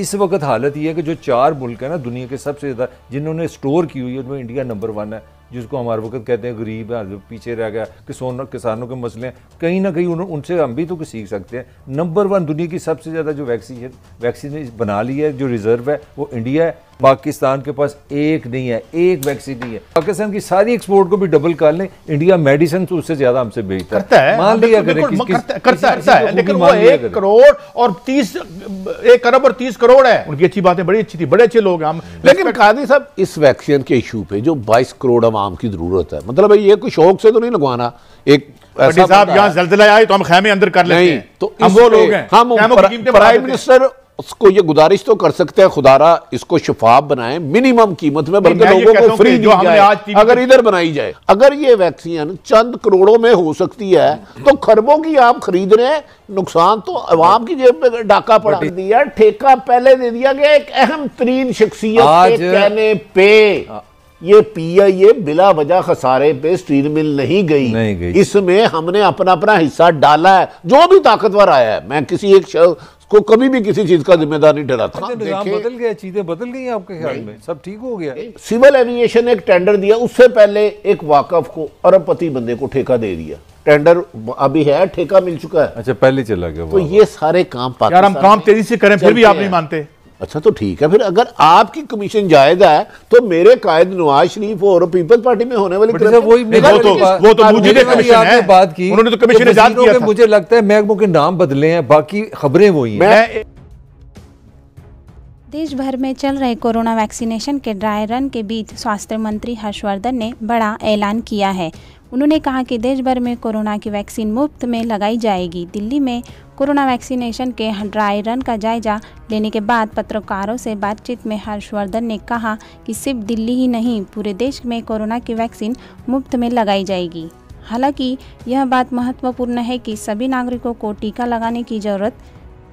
इस वक्त हालत ये है कि जो चार मुल्क हैं ना दुनिया के सबसे ज़्यादा जिन्होंने स्टोर की हुई है उनमें इंडिया नंबर वन है जिसको हमारे वक्त कहते हैं गरीब है पीछे रह गया किसान किसानों के मसले हैं कहीं ना कहीं उनसे हम भी तो कुछ सीख सकते हैं नंबर वन दुनिया की सबसे ज़्यादा जो वैक्सीन वैक्सीन बना ली है जो रिज़र्व है वो इंडिया है पाकिस्तान के पास एक नहीं है एक वैक्सीन नहीं है पाकिस्तान की सारी एक्सपोर्ट को भी डबल कर ले इंडिया मेडिसिन उससे ज्यादा हमसे भेजता है मान लिया करें करता, है लेकिन वो एक करोड़ और तीस एक अरब और तीस करोड़ है उनकी अच्छी बातें बड़ी अच्छी थी बड़े अच्छे लोग हम लेकिन कादी साहब इस वैक्सीन के इशू पे जो बाईस करोड़ आवाम की जरूरत है मतलब ये कोई शौक से तो नहीं लगवाना एक साहब यहाँ जलजिला आए तो हम खैमे अंदर कर लेते हैं तो हम वो लोग हैं हम प्राइम मिनिस्टर उसको ये गुजारिश तो कर सकते हैं खुदारा इसको शफाफ बनाए मिनिमम कीमत में बल्कि लोगों को फ्री जो हमने आज अगर इधर बनाई जाए अगर ये वैक्सीन चंद करोड़ों में हो सकती है तो खरबों की आप खरीद रहे हैं नुकसान तो अवाम की जेब में डाका पड़ दिया ठेका पहले दे दिया गया एक अहम तरीन शख्सियत कहने पे ये पिया ये बिला वजह खसारे पे स्टील मिल नहीं गई, नहीं गई। इसमें हमने अपना अपना हिस्सा डाला है जो भी ताकतवर आया है मैं किसी एक को कभी भी किसी चीज का जिम्मेदार नहीं ठहराता अच्छा, तो बदल गया चीजें बदल गई आपके ख्याल में सब ठीक हो गया सिविल एविएशन एक टेंडर दिया उससे पहले एक वाकफ को अरबपति बंदे को ठेका दे दिया टेंडर अभी है ठेका मिल चुका है अच्छा पहले चला गया तो ये सारे काम यार हम काम तेजी से करें फिर भी आप नहीं मानते अच्छा तो ठीक है फिर अगर आपकी कमीशन जायजा है तो मेरे कायद नवाज शरीफ और पीपल्स पार्टी में होने वाले वही वो तो वो तो मुझे आपने बात की उन्होंने तो, तो कमीशन मुझे लगता है मैगमो के नाम बदले हैं बाकी खबरें वही हैं देश भर में चल रहे कोरोना वैक्सीनेशन के ड्राई रन के बीच स्वास्थ्य मंत्री हर्षवर्धन ने बड़ा ऐलान किया है उन्होंने कहा कि देश भर में कोरोना की वैक्सीन मुफ्त में लगाई जाएगी दिल्ली में कोरोना वैक्सीनेशन के ड्राई रन का जायजा लेने के बाद पत्रकारों से बातचीत में हर्षवर्धन ने कहा कि सिर्फ दिल्ली ही नहीं पूरे देश में कोरोना की वैक्सीन मुफ्त में लगाई जाएगी हालांकि यह बात महत्वपूर्ण है कि सभी नागरिकों को टीका लगाने की जरूरत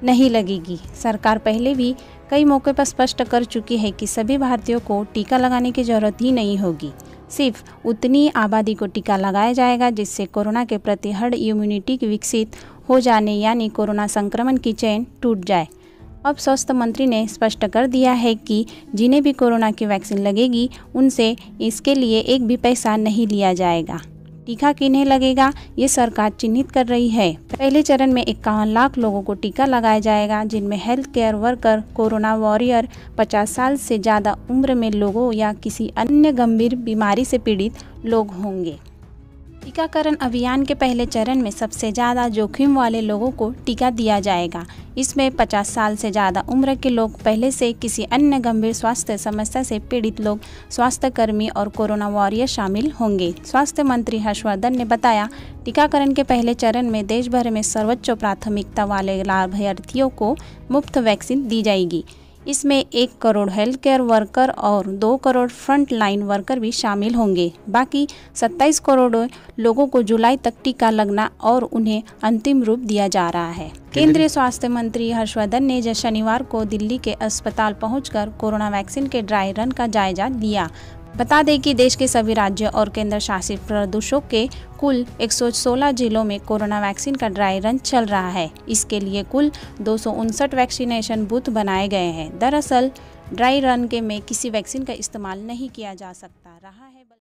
नहीं लगेगी सरकार पहले भी कई मौके पर स्पष्ट कर चुकी है कि सभी भारतीयों को टीका लगाने की जरूरत ही नहीं होगी सिर्फ उतनी आबादी को टीका लगाया जाएगा जिससे कोरोना के प्रति हर्ड इम्यूनिटी विकसित हो जाने यानी कोरोना संक्रमण की चैन टूट जाए अब स्वास्थ्य मंत्री ने स्पष्ट कर दिया है कि जिन्हें भी कोरोना की वैक्सीन लगेगी उनसे इसके लिए एक भी पैसा नहीं लिया जाएगा टीका किन्हें लगेगा ये सरकार चिन्हित कर रही है पहले चरण में इक्यावन लाख लोगों को टीका लगाया जाएगा जिनमें health care worker corona warrior पचास साल से ज़्यादा उम्र में लोगों या किसी अन्य गंभीर बीमारी से पीड़ित लोग होंगे टीकाकरण अभियान के पहले चरण में सबसे ज़्यादा जोखिम वाले लोगों को टीका दिया जाएगा इसमें 50 साल से ज़्यादा उम्र के लोग पहले से किसी अन्य गंभीर स्वास्थ्य समस्या से पीड़ित लोग स्वास्थ्यकर्मी और कोरोना वॉरियर शामिल होंगे स्वास्थ्य मंत्री हर्षवर्धन ने बताया टीकाकरण के पहले चरण में देश भर में सर्वोच्च प्राथमिकता वाले लाभार्थियों को मुफ्त वैक्सीन दी जाएगी इसमें एक करोड़ हेल्थ केयर वर्कर और दो करोड़ फ्रंट लाइन वर्कर भी शामिल होंगे बाकी सत्ताईस करोड़ लोगों को जुलाई तक टीका लगना और उन्हें अंतिम रूप दिया जा रहा है केंद्रीय स्वास्थ्य मंत्री हर्षवर्धन ने शनिवार को दिल्ली के अस्पताल पहुंचकर कोरोना वैक्सीन के ड्राई रन का जायजा लिया बता दें कि देश के सभी राज्य और केंद्र शासित प्रदेशों के कुल 116 जिलों में कोरोना वैक्सीन का ड्राई रन चल रहा है इसके लिए कुल दो वैक्सीनेशन बूथ बनाए गए हैं दरअसल ड्राई रन के में किसी वैक्सीन का इस्तेमाल नहीं किया जा सकता रहा है